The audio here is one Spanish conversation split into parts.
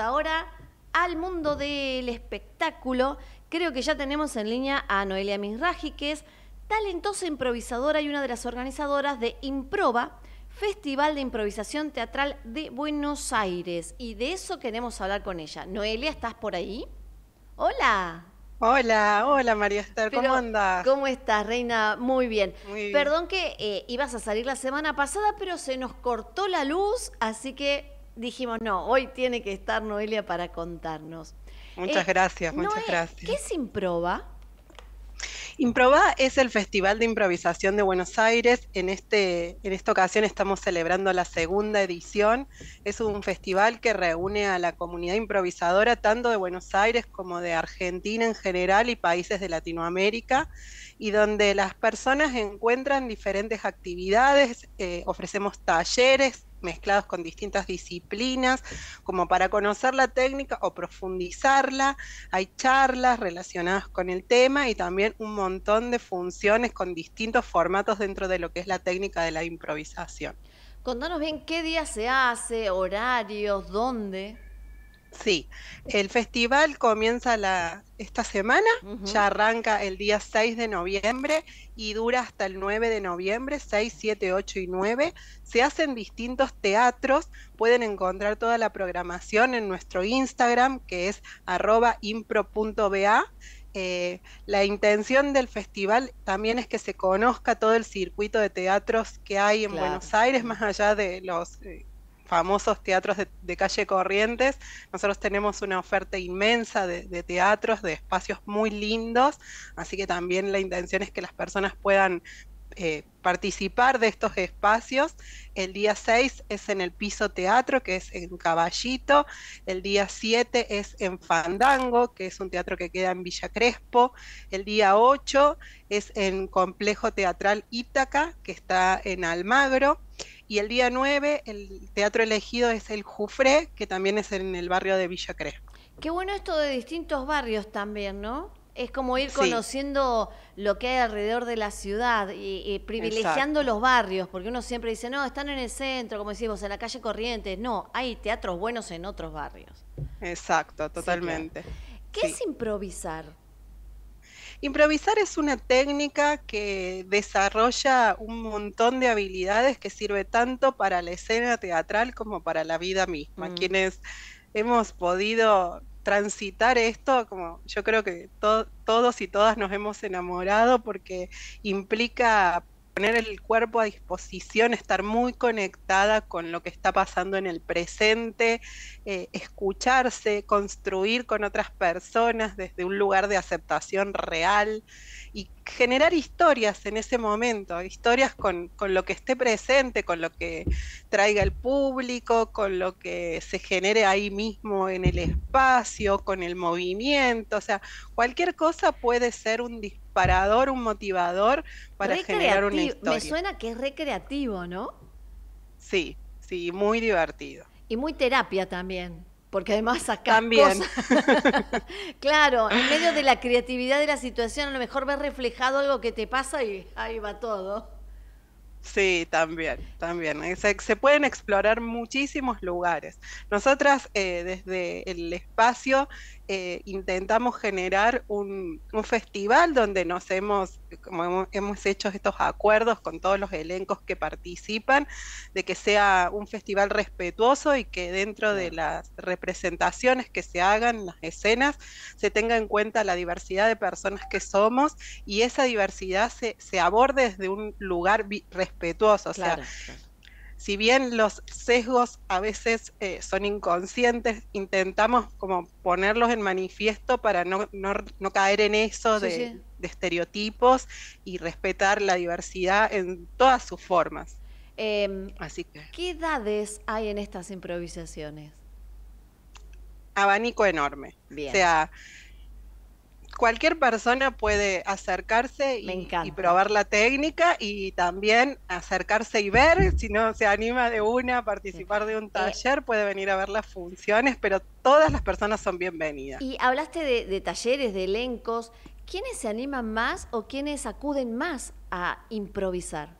ahora al mundo del espectáculo. Creo que ya tenemos en línea a Noelia Misraji, que es talentosa improvisadora y una de las organizadoras de Improva Festival de Improvisación Teatral de Buenos Aires. Y de eso queremos hablar con ella. Noelia, ¿estás por ahí? Hola. Hola, hola María Esther, ¿cómo andas? ¿Cómo estás, Reina? Muy bien. Perdón que eh, ibas a salir la semana pasada, pero se nos cortó la luz, así que dijimos, no, hoy tiene que estar Noelia para contarnos. Muchas eh, gracias, muchas gracias. ¿Qué es Improba? Improva es el Festival de Improvisación de Buenos Aires. En, este, en esta ocasión estamos celebrando la segunda edición. Es un festival que reúne a la comunidad improvisadora tanto de Buenos Aires como de Argentina en general y países de Latinoamérica y donde las personas encuentran diferentes actividades. Eh, ofrecemos talleres, mezclados con distintas disciplinas, como para conocer la técnica o profundizarla. Hay charlas relacionadas con el tema y también un montón de funciones con distintos formatos dentro de lo que es la técnica de la improvisación. Contanos bien qué día se hace, horarios, dónde. Sí, el festival comienza la, esta semana, ya arranca el día 6 de noviembre y dura hasta el 9 de noviembre, 6, 7, 8 y 9. Se hacen distintos teatros, pueden encontrar toda la programación en nuestro Instagram que es arroba impro.ba. Eh, la intención del festival también es que se conozca todo el circuito de teatros que hay en Buenos Aires, más allá de los... Eh, famosos teatros de, calle Corrientes. Nosotros tenemos una oferta inmensa de, teatros, de espacios muy lindos, así que también la intención es que las personas puedan eh, participar de estos espacios. El día 6 es en el piso teatro, que es en Caballito. El día 7 es en Fandango, que es un teatro que queda en Villa Crespo. El día 8 es en Complejo Teatral Ítaca, que está en Almagro. Y el día 9, el teatro elegido es el Jufré, que también es en el barrio de Villa Crespo. Qué bueno esto de distintos barrios también, ¿no? Es como ir conociendo lo que hay alrededor de la ciudad y, privilegiando los barrios, porque uno siempre dice, no, están en el centro, como decimos, en la calle Corrientes. No, hay teatros buenos en otros barrios. Exacto, totalmente. ¿Qué es improvisar? Improvisar es una técnica que desarrolla un montón de habilidades que sirve tanto para la escena teatral como para la vida misma. Mm. Quienes hemos podido transitar esto, como yo creo que todos y todas nos hemos enamorado porque implica poner el cuerpo a disposición, estar muy conectada con lo que está pasando en el presente, eh, escucharse, construir con otras personas desde un lugar de aceptación real y generar historias en ese momento, historias con, con, lo que esté presente, con lo que traiga el público, con lo que se genere ahí mismo en el espacio, con el movimiento, o sea, cualquier cosa puede ser un disparador, un motivador para generar una historia. Me suena que es recreativo, ¿no? Sí, sí, muy divertido. Y muy terapia también porque además acá... También. claro, en medio de la creatividad de la situación, a lo mejor ves reflejado algo que te pasa y ahí va todo. Sí, también, también. Eh, se, pueden explorar muchísimos lugares. Nosotras eh, desde el espacio eh, intentamos generar un, festival donde nos hemos, como hemos hecho estos acuerdos con todos los elencos que participan, de que sea un festival respetuoso y que dentro de las representaciones que se hagan, las escenas, se tenga en cuenta la diversidad de personas que somos y esa diversidad se, se aborde desde un lugar respetuoso. O sea, claro si bien los sesgos a veces eh, son inconscientes, intentamos como ponerlos en manifiesto para no, caer en eso de, estereotipos y respetar la diversidad en todas sus formas. Em, Así ¿Qué edades hay en estas improvisaciones? Abanico enorme. Bien. O sea, cualquier persona puede acercarse y, probar la técnica y también acercarse y ver, si no se anima de una a participar de un taller, puede venir a ver las funciones, pero todas las personas son bienvenidas. Y hablaste de, talleres, de elencos, ¿quiénes se animan más o quiénes acuden más a improvisar?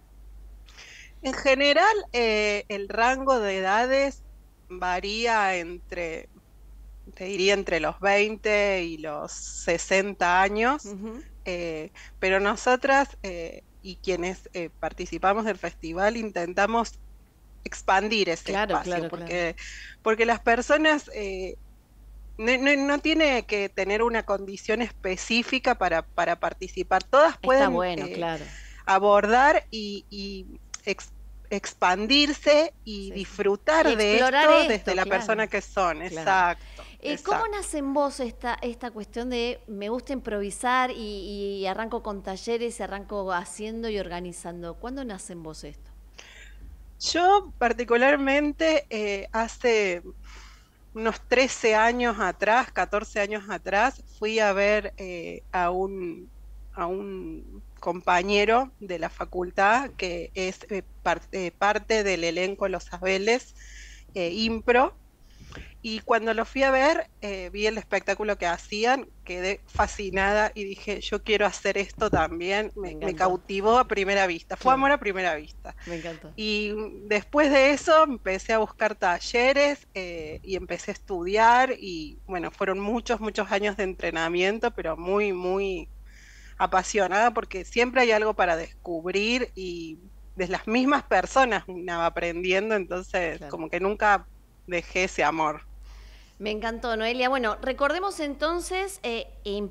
En general, eh, el rango de edades varía entre te diría entre los 20 y los 60 años, eh, pero nosotras eh, y quienes eh, participamos del festival intentamos expandir ese espacio, porque, porque las personas no, no, no, tiene que tener una condición específica para, para participar, todas pueden abordar y, y expandirse y disfrutar de esto, desde la persona que son, exacto. Eh, ¿Cómo nace en vos esta, cuestión de me gusta improvisar y, arranco con talleres, y arranco haciendo y organizando? ¿Cuándo nace en vos esto? Yo particularmente eh, hace unos 13 años atrás, 14 años atrás, fui a ver eh, a, un, compañero de la facultad que es parte del elenco Los Abeles, Impro y cuando lo fui a ver, eh, vi el espectáculo que hacían, quedé fascinada y dije, yo quiero hacer esto también. Me, cautivó a primera vista. Fue amor a primera vista. Me encantó. Y después de eso empecé a buscar talleres eh, y empecé a estudiar. Y bueno, fueron muchos, muchos años de entrenamiento, pero muy, muy apasionada porque siempre hay algo para descubrir y de las mismas personas nada aprendiendo, entonces como que nunca dejé ese amor. Me encantó, Noelia. Bueno, recordemos entonces eh, en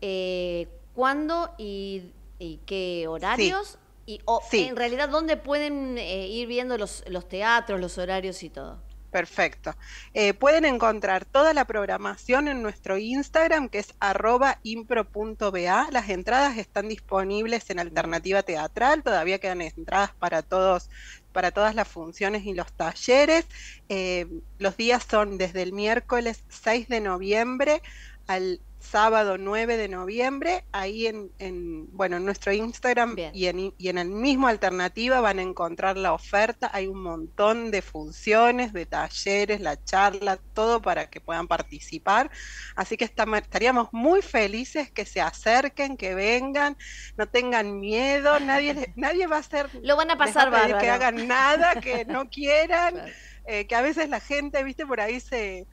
eh, cuándo y, qué horarios y en realidad dónde pueden eh, ir viendo los, teatros, los horarios y todo. Perfecto. Eh, pueden encontrar toda la programación en nuestro Instagram, que es impro.ba. Las entradas están disponibles en Alternativa Teatral, todavía quedan entradas para todos para todas las funciones y los talleres. Eh, los días son desde el miércoles 6 de noviembre al sábado 9 de noviembre, ahí en, bueno, en nuestro Instagram y en, y en, el mismo Alternativa van a encontrar la oferta, hay un montón de funciones, de talleres, la charla, todo para que puedan participar, así que estaríamos muy felices que se acerquen, que vengan, no tengan miedo, nadie, nadie va a hacer... Lo van a pasar, Que hagan nada, que no quieran, eh, que a veces la gente, viste, por ahí se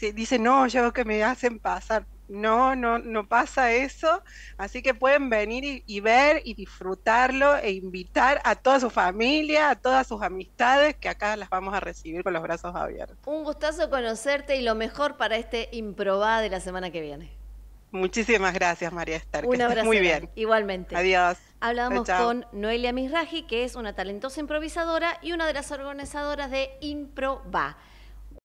dice, no, yo que me hacen pasar. No, no, no pasa eso. Así que pueden venir y, ver y disfrutarlo e invitar a toda su familia, a todas sus amistades, que acá las vamos a recibir con los brazos abiertos. Un gustazo conocerte y lo mejor para este improbá de la semana que viene. Muchísimas gracias, María Esther. Un abrazo. Muy bien. Igualmente. Adiós. hablamos con Noelia Misraji, que es una talentosa improvisadora y una de las organizadoras de Improba